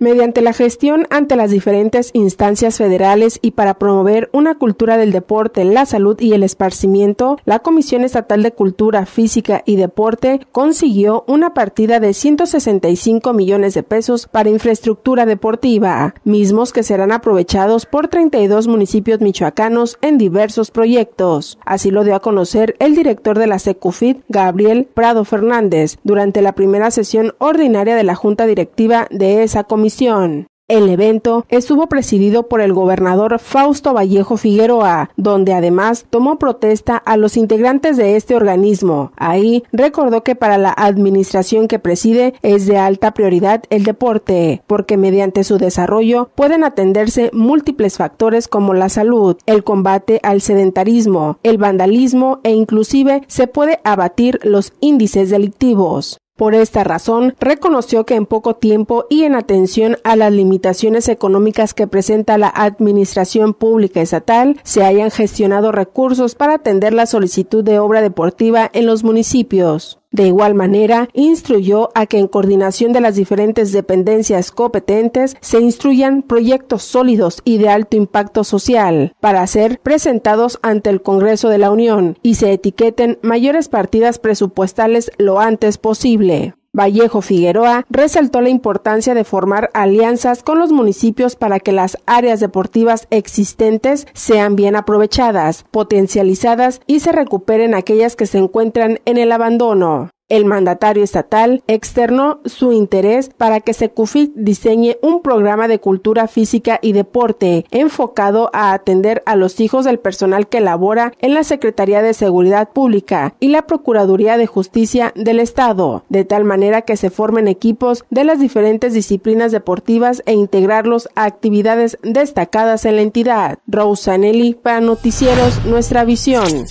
Mediante la gestión ante las diferentes instancias federales y para promover una cultura del deporte, la salud y el esparcimiento, la Comisión Estatal de Cultura Física y Deporte consiguió una partida de 165 millones de pesos para infraestructura deportiva, mismos que serán aprovechados por 32 municipios michoacanos en diversos proyectos. Así lo dio a conocer el director de la SECUFIT, Gabriel Prado Fernández, durante la primera sesión ordinaria de la Junta Directiva de esa comisión el evento estuvo presidido por el gobernador Fausto Vallejo Figueroa, donde además tomó protesta a los integrantes de este organismo. Ahí recordó que para la administración que preside es de alta prioridad el deporte, porque mediante su desarrollo pueden atenderse múltiples factores como la salud, el combate al sedentarismo, el vandalismo e inclusive se puede abatir los índices delictivos. Por esta razón, reconoció que en poco tiempo y en atención a las limitaciones económicas que presenta la Administración Pública Estatal, se hayan gestionado recursos para atender la solicitud de obra deportiva en los municipios. De igual manera, instruyó a que en coordinación de las diferentes dependencias competentes se instruyan proyectos sólidos y de alto impacto social para ser presentados ante el Congreso de la Unión y se etiqueten mayores partidas presupuestales lo antes posible. Vallejo Figueroa resaltó la importancia de formar alianzas con los municipios para que las áreas deportivas existentes sean bien aprovechadas, potencializadas y se recuperen aquellas que se encuentran en el abandono. El mandatario estatal externó su interés para que SECUFIT diseñe un programa de cultura física y deporte enfocado a atender a los hijos del personal que labora en la Secretaría de Seguridad Pública y la Procuraduría de Justicia del Estado, de tal manera que se formen equipos de las diferentes disciplinas deportivas e integrarlos a actividades destacadas en la entidad. Rosanelli para Noticieros Nuestra Visión.